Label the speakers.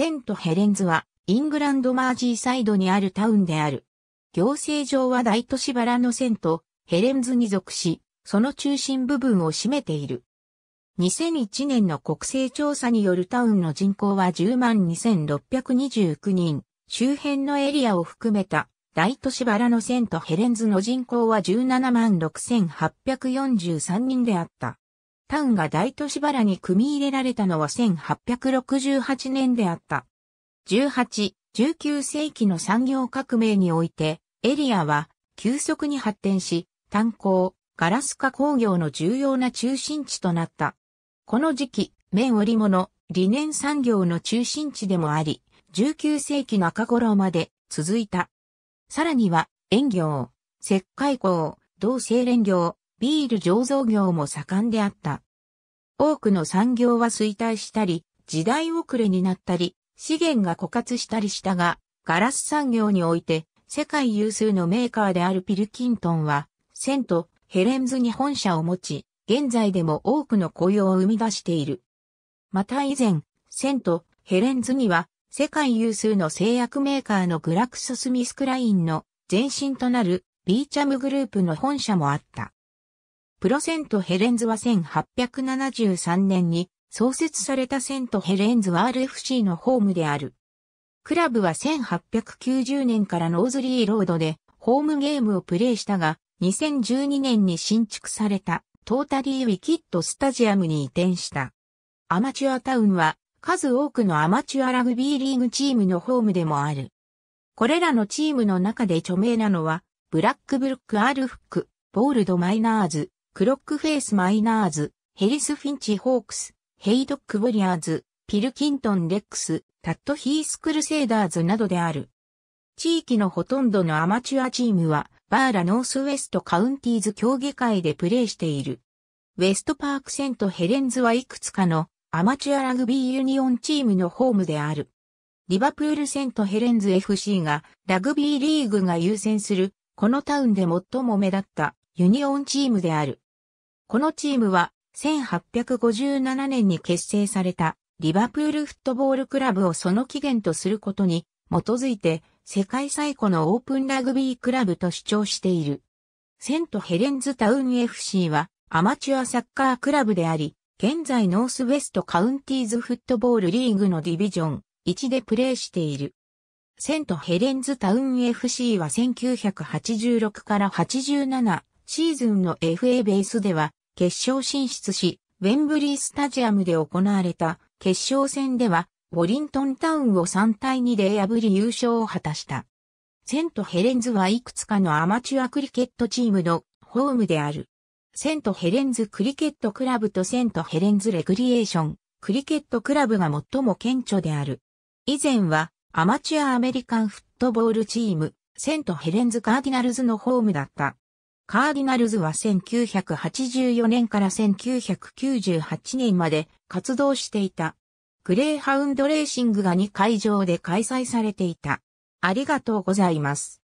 Speaker 1: セントヘレンズは、イングランドマージーサイドにあるタウンである。行政上は大都市バラのセント、ヘレンズに属し、その中心部分を占めている。2001年の国勢調査によるタウンの人口は102,629人、周辺のエリアを含めた大都市バラのセントヘレンズの人口は176,843人であった。タウンが大都市原に組み入れられたのは1868年であった。18、19世紀の産業革命において、エリアは急速に発展し、炭鉱、ガラス化工業の重要な中心地となった。この時期、綿織物、理念産業の中心地でもあり、19世紀中頃まで続いた。さらには、塩業、石灰工、同製錬業、ビール醸造業も盛んであった。多くの産業は衰退したり、時代遅れになったり、資源が枯渇したりしたが、ガラス産業において、世界有数のメーカーであるピルキントンは、セント、ヘレンズに本社を持ち、現在でも多くの雇用を生み出している。また以前、セント、ヘレンズには、世界有数の製薬メーカーのグラクソスミスクラインの前身となるビーチャムグループの本社もあった。プロセントヘレンズは1873年に創設されたセントヘレンズは RFC のホームである。クラブは1890年からノーズリーロードでホームゲームをプレイしたが、2012年に新築されたトータリーウィキッドスタジアムに移転した。アマチュアタウンは数多くのアマチュアラグビーリーグチームのホームでもある。これらのチームの中で著名なのは、ブラックブルック・アルフック、ボールド・マイナーズ、クロックフェイスマイナーズ、ヘリス・フィンチ・ホークス、ヘイドック・ブリアーズ、ピルキントン・レックス、タット・ヒース・クルセイダーズなどである。地域のほとんどのアマチュアチームは、バーラ・ノースウェスト・カウンティーズ協議会でプレーしている。ウェストパークセント・ヘレンズはいくつかのアマチュアラグビーユニオンチームのホームである。リバプールセント・ヘレンズ FC がラグビーリーグが優先する、このタウンで最も目立ったユニオンチームである。このチームは1857年に結成されたリバプールフットボールクラブをその起源とすることに基づいて世界最古のオープンラグビークラブと主張している。セントヘレンズタウン FC はアマチュアサッカークラブであり、現在ノースウェストカウンティーズフットボールリーグのディビジョン1でプレーしている。セントヘレンズタウン FC は1986から87シーズンの FA ベースでは決勝進出し、ウェンブリースタジアムで行われた決勝戦では、ボリントンタウンを3対2で破り優勝を果たした。セントヘレンズはいくつかのアマチュアクリケットチームのホームである。セントヘレンズクリケットクラブとセントヘレンズレクリエーション、クリケットクラブが最も顕著である。以前はアマチュアアメリカンフットボールチーム、セントヘレンズカーディナルズのホームだった。カーディナルズは1984年から1998年まで活動していた。グレーハウンドレーシングが2会場で開催されていた。ありがとうございます。